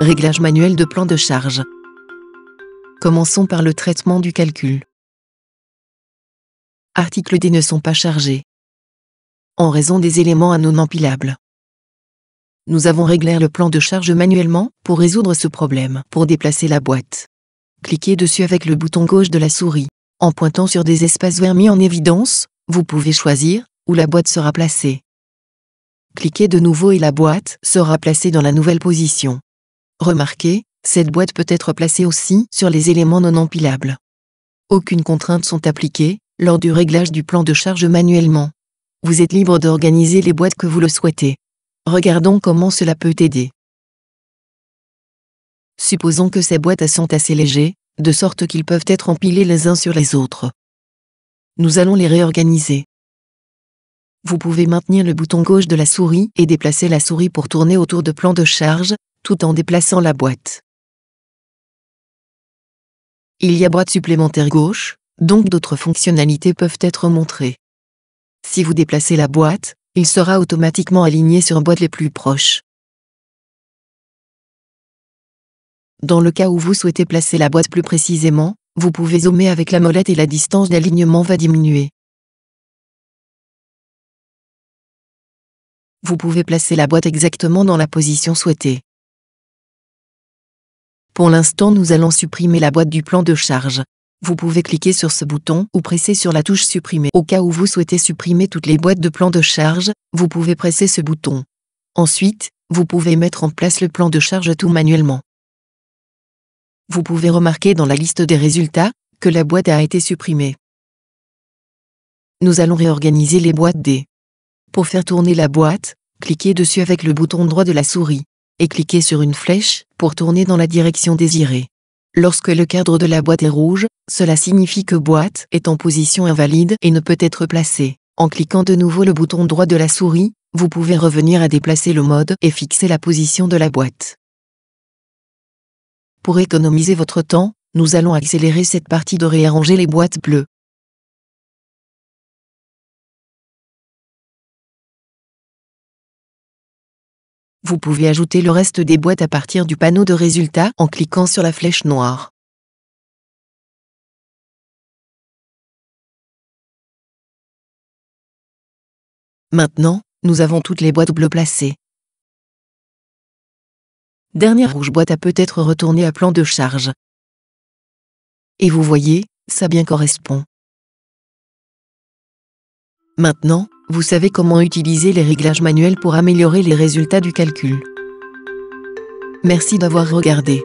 Réglage manuel de plan de charge. Commençons par le traitement du calcul. Articles D ne sont pas chargés. En raison des éléments à non empilables. Nous avons réglé le plan de charge manuellement pour résoudre ce problème. Pour déplacer la boîte, cliquez dessus avec le bouton gauche de la souris. En pointant sur des espaces verts mis en évidence, vous pouvez choisir où la boîte sera placée. Cliquez de nouveau et la boîte sera placée dans la nouvelle position. Remarquez, cette boîte peut être placée aussi sur les éléments non empilables. Aucune contrainte sont appliquées lors du réglage du plan de charge manuellement. Vous êtes libre d'organiser les boîtes que vous le souhaitez. Regardons comment cela peut aider. Supposons que ces boîtes sont assez légers, de sorte qu'ils peuvent être empilés les uns sur les autres. Nous allons les réorganiser. Vous pouvez maintenir le bouton gauche de la souris et déplacer la souris pour tourner autour de plan de charge, tout en déplaçant la boîte. Il y a boîte supplémentaire gauche, donc d'autres fonctionnalités peuvent être montrées. Si vous déplacez la boîte, il sera automatiquement aligné sur boîte les plus proches. Dans le cas où vous souhaitez placer la boîte plus précisément, vous pouvez zoomer avec la molette et la distance d'alignement va diminuer. Vous pouvez placer la boîte exactement dans la position souhaitée. Pour l'instant nous allons supprimer la boîte du plan de charge. Vous pouvez cliquer sur ce bouton ou presser sur la touche supprimer. Au cas où vous souhaitez supprimer toutes les boîtes de plan de charge, vous pouvez presser ce bouton. Ensuite, vous pouvez mettre en place le plan de charge tout manuellement. Vous pouvez remarquer dans la liste des résultats que la boîte a été supprimée. Nous allons réorganiser les boîtes D. Pour faire tourner la boîte, cliquez dessus avec le bouton droit de la souris et cliquez sur une flèche pour tourner dans la direction désirée. Lorsque le cadre de la boîte est rouge, cela signifie que boîte est en position invalide et ne peut être placée. En cliquant de nouveau le bouton droit de la souris, vous pouvez revenir à déplacer le mode et fixer la position de la boîte. Pour économiser votre temps, nous allons accélérer cette partie de réarranger les boîtes bleues. Vous pouvez ajouter le reste des boîtes à partir du panneau de résultats en cliquant sur la flèche noire. Maintenant, nous avons toutes les boîtes bleues placées. Dernière rouge boîte à peut être retourner à plan de charge. Et vous voyez, ça bien correspond. Maintenant, vous savez comment utiliser les réglages manuels pour améliorer les résultats du calcul. Merci d'avoir regardé.